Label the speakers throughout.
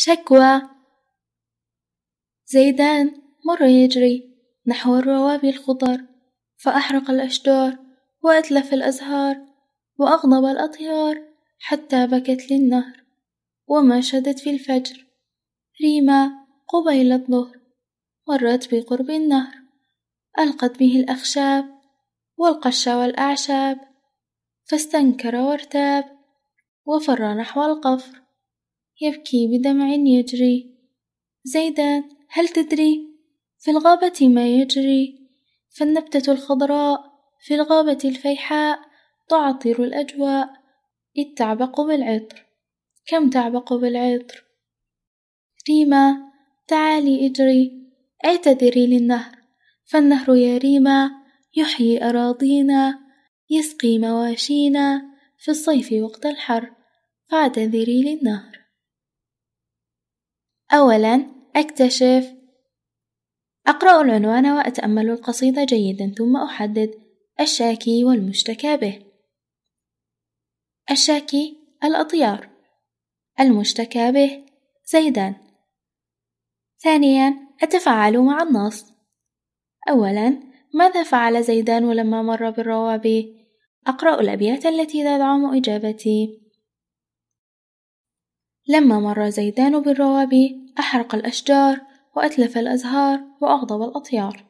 Speaker 1: شكوى زيدان مر يجري نحو الروابي الخضر فأحرق الأشجار وأتلف الأزهار وأغضب الأطيار حتى بكت للنهر وما شدت في الفجر ريما قبيل الظهر مرت بقرب النهر ألقت به الأخشاب والقش والأعشاب فاستنكر وارتاب وفر نحو القفر يبكي بدمع يجري زيدان هل تدري في الغابة ما يجري فالنبتة الخضراء في الغابة الفيحاء تعطر الأجواء إذ تعبق بالعطر كم تعبق بالعطر ريما تعالي اجري اعتذري للنهر فالنهر يا ريما يحيي أراضينا يسقي مواشينا في الصيف وقت الحر فاعتذري للنهر أولاً أكتشف أقرأ العنوان وأتأمل القصيدة جيدا ثم أحدد الشاكي والمشتكى به الشاكي الأطيار المشتكى به زيدان ثانيا أتفاعل مع النص أولا ماذا فعل زيدان لما مر بالروابي؟ أقرأ الأبيات التي تدعم إجابتي لما مر زيدان بالروابي أحرق الأشجار وأتلف الأزهار وأغضب الأطيار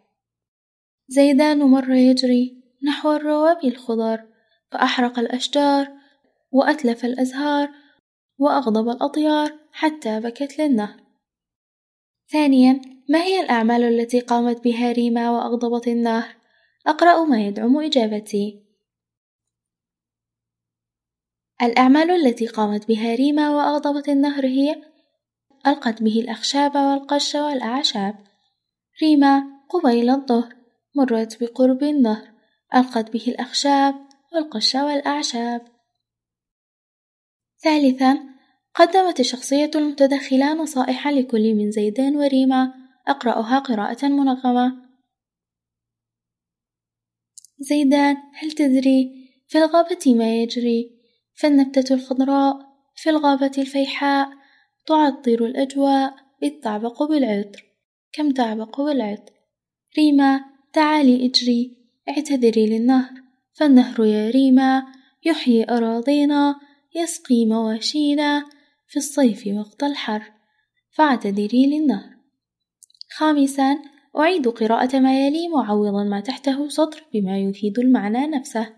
Speaker 1: زيدان مر يجري نحو الروابي الخضر فأحرق الأشجار وأتلف الأزهار وأغضب الأطيار حتى بكت للنهر ثانيا ما هي الأعمال التي قامت بها ريما وأغضبت النهر؟ أقرأ ما يدعم إجابتي الأعمال التي قامت بها ريما وأغضبت النهر هي ألقت به الأخشاب والقش والأعشاب ريما قبيل الظهر مرت بقرب النهر ألقت به الأخشاب والقش والأعشاب ثالثا قدمت الشخصية المتدخلة نصائح لكل من زيدان وريما أقرأها قراءة منغمة زيدان هل تدري في الغابة ما يجري فالنبتة الخضراء في الغابة الفيحاء تعطر الأجواء بالتعبق بالعطر كم تعبق بالعطر ريما تعالي اجري اعتذري للنهر فالنهر يا ريما يحيي أراضينا يسقي مواشينا في الصيف وقت الحر فاعتذري للنهر خامسا أعيد قراءة ما يلي معوضا ما تحته سطر بما يفيد المعنى نفسه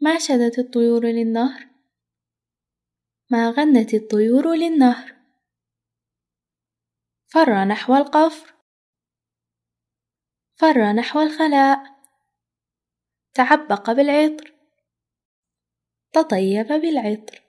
Speaker 1: ما شدت الطيور للنهر ما غنت الطيور للنهر فر نحو القفر فر نحو الخلاء تعبق بالعطر تطيب بالعطر